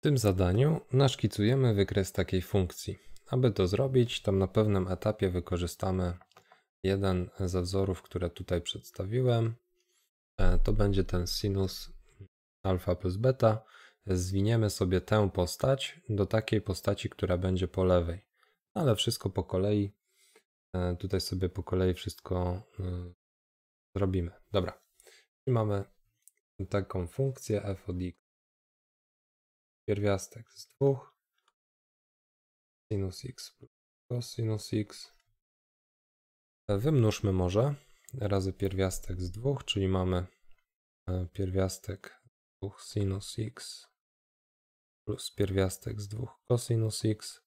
W tym zadaniu naszkicujemy wykres takiej funkcji. Aby to zrobić, tam na pewnym etapie wykorzystamy jeden ze wzorów, które tutaj przedstawiłem. E, to będzie ten sinus alfa plus beta. Zwiniemy sobie tę postać do takiej postaci, która będzie po lewej. No ale wszystko po kolei. E, tutaj sobie po kolei wszystko e, zrobimy. Dobra. I mamy taką funkcję f od x pierwiastek z dwóch sinus x plus cosinus x. E, wymnóżmy może razy pierwiastek z dwóch, czyli mamy e, pierwiastek z dwóch sinus x plus pierwiastek z dwóch cosinus x.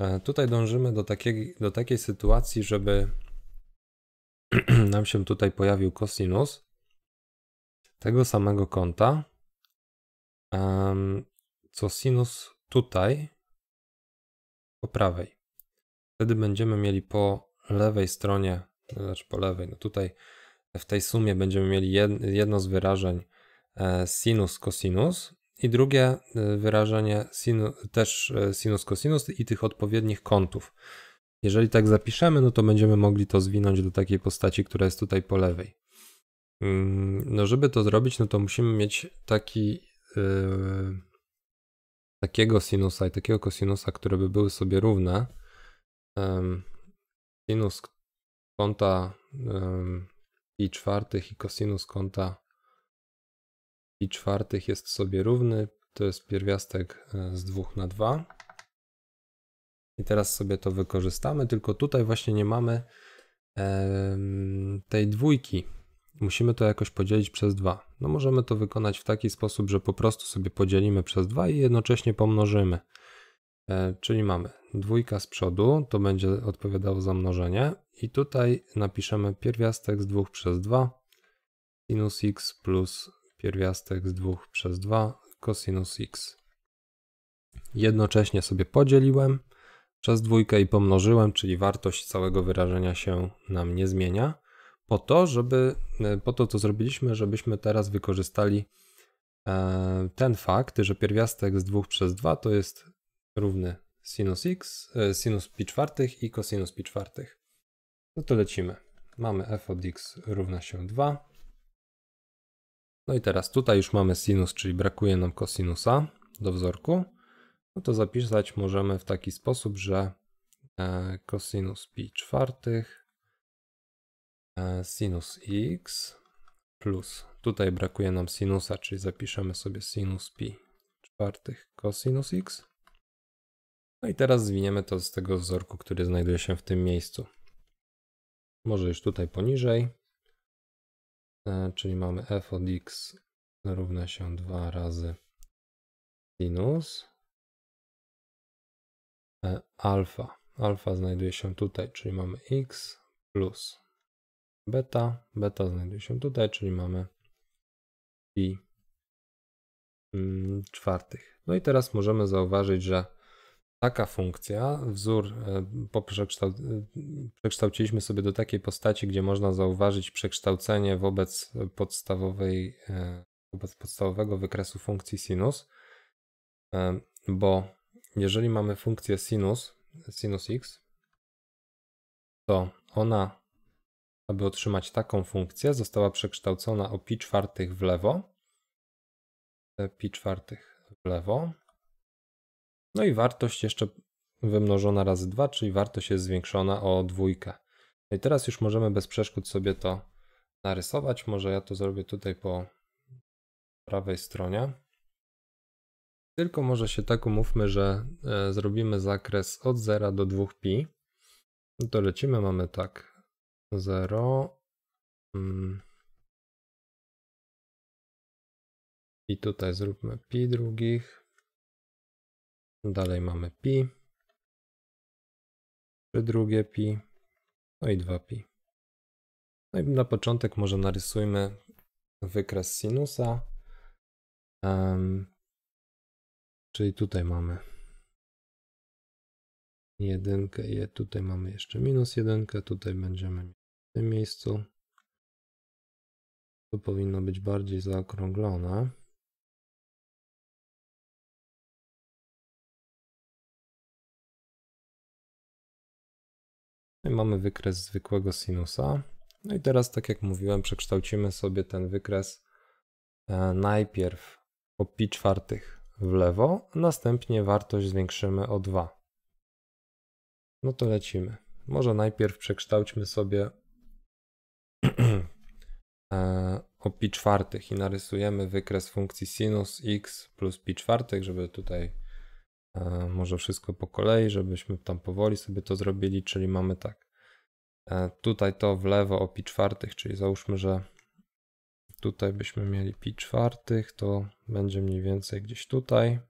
E, tutaj dążymy do takiej, do takiej sytuacji, żeby nam się tutaj pojawił cosinus tego samego kąta co sinus tutaj po prawej. Wtedy będziemy mieli po lewej stronie, znaczy po lewej, no tutaj w tej sumie będziemy mieli jedno z wyrażeń e, sinus cosinus i drugie e, wyrażenie sinu, też e, sinus cosinus i tych odpowiednich kątów. Jeżeli tak zapiszemy, no to będziemy mogli to zwinąć do takiej postaci, która jest tutaj po lewej. Mm, no żeby to zrobić, no to musimy mieć taki yy, takiego sinusa i takiego kosinusa, które by były sobie równe, um, sinus kąta um, pi czwartych i kosinus kąta pi czwartych jest sobie równy, to jest pierwiastek e, z 2 na 2. I teraz sobie to wykorzystamy, tylko tutaj właśnie nie mamy um, tej dwójki, musimy to jakoś podzielić przez 2. No możemy to wykonać w taki sposób, że po prostu sobie podzielimy przez 2 i jednocześnie pomnożymy. E, czyli mamy dwójka z przodu, to będzie odpowiadało za mnożenie i tutaj napiszemy pierwiastek z 2 przez 2 sinus x plus pierwiastek z 2 przez 2 cosinus x. Jednocześnie sobie podzieliłem przez dwójkę i pomnożyłem, czyli wartość całego wyrażenia się nam nie zmienia po to, żeby, e, po to co zrobiliśmy, żebyśmy teraz wykorzystali e, ten fakt, że pierwiastek z 2 przez 2 to jest równy sinus x, e, sinus pi czwartych i cosinus pi czwartych. No to lecimy. Mamy f od x równa się 2. No i teraz tutaj już mamy sinus, czyli brakuje nam kosinusa do wzorku. No to zapisać możemy w taki sposób, że kosinus pi czwartych E, sinus x plus, tutaj brakuje nam sinusa, czyli zapiszemy sobie sinus pi czwartych cosinus x. No i teraz zwiniemy to z tego wzorku, który znajduje się w tym miejscu. Może już tutaj poniżej, e, czyli mamy f od x równa się 2 razy sinus e, alfa. Alfa znajduje się tutaj, czyli mamy x plus beta. Beta znajduje się tutaj, czyli mamy pi mm, czwartych. No i teraz możemy zauważyć, że taka funkcja, wzór e, e, przekształciliśmy sobie do takiej postaci, gdzie można zauważyć przekształcenie wobec podstawowej, e, wobec podstawowego wykresu funkcji sinus, bo jeżeli mamy funkcję sinus, sinus x, to ona aby otrzymać taką funkcję, została przekształcona o pi czwartych w lewo. E, pi czwartych w lewo. No i wartość jeszcze wymnożona razy 2, czyli wartość jest zwiększona o dwójkę. No i teraz już możemy bez przeszkód sobie to narysować. Może ja to zrobię tutaj po prawej stronie. Tylko może się tak umówmy, że e, zrobimy zakres od 0 do 2pi. No to lecimy, mamy tak zero. Mm. I tutaj zróbmy pi drugich. Dalej mamy pi. 3 drugie pi. No i 2 pi. No i na początek może narysujmy wykres sinusa. Um, czyli tutaj mamy jedynkę, tutaj mamy jeszcze minus jedynkę, tutaj będziemy tym miejscu to powinno być bardziej zaokrąglone. I mamy wykres zwykłego sinusa. No i teraz, tak jak mówiłem, przekształcimy sobie ten wykres e, najpierw o pi czwartych w lewo, następnie wartość zwiększymy o 2. No to lecimy. Może najpierw przekształćmy sobie E, o pi czwartych i narysujemy wykres funkcji sinus x plus pi czwartych, żeby tutaj e, może wszystko po kolei, żebyśmy tam powoli sobie to zrobili, czyli mamy tak. E, tutaj to w lewo o pi czwartych, czyli załóżmy, że tutaj byśmy mieli pi czwartych, to będzie mniej więcej gdzieś tutaj.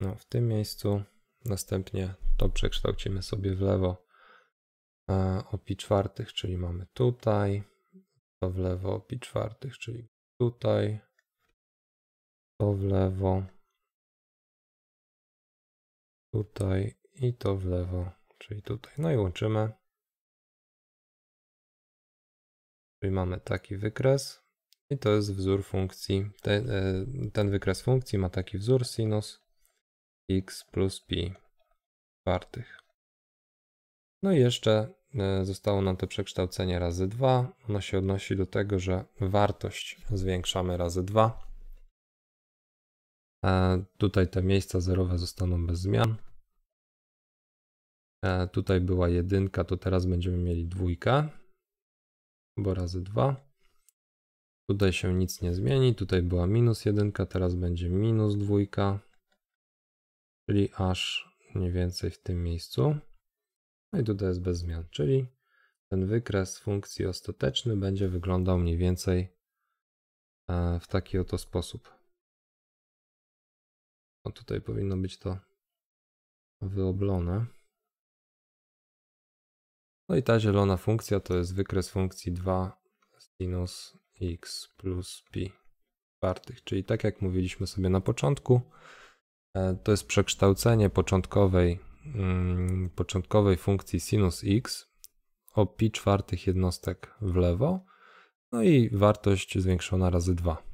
No, w tym miejscu następnie to przekształcimy sobie w lewo e, opi czwartych, czyli mamy tutaj, to w lewo opi czwartych, czyli tutaj, to w lewo, tutaj i to w lewo, czyli tutaj. No i łączymy. Czyli mamy taki wykres i to jest wzór funkcji. Ten, e, ten wykres funkcji ma taki wzór sinus x plus pi czwartych. No i jeszcze e, zostało nam to przekształcenie razy 2. Ono się odnosi do tego, że wartość zwiększamy razy 2. E, tutaj te miejsca zerowe zostaną bez zmian. E, tutaj była jedynka, to teraz będziemy mieli dwójkę, bo razy 2. Tutaj się nic nie zmieni, tutaj była minus jedynka, teraz będzie minus dwójka czyli aż mniej więcej w tym miejscu. No i tutaj jest bez zmian, czyli ten wykres funkcji ostateczny będzie wyglądał mniej więcej e, w taki oto sposób. No tutaj powinno być to wyoblone. No i ta zielona funkcja to jest wykres funkcji 2 sinus x plus pi czwartych, czyli tak jak mówiliśmy sobie na początku, E, to jest przekształcenie początkowej, mm, początkowej funkcji sinus x o pi czwartych jednostek w lewo, no i wartość zwiększona razy 2.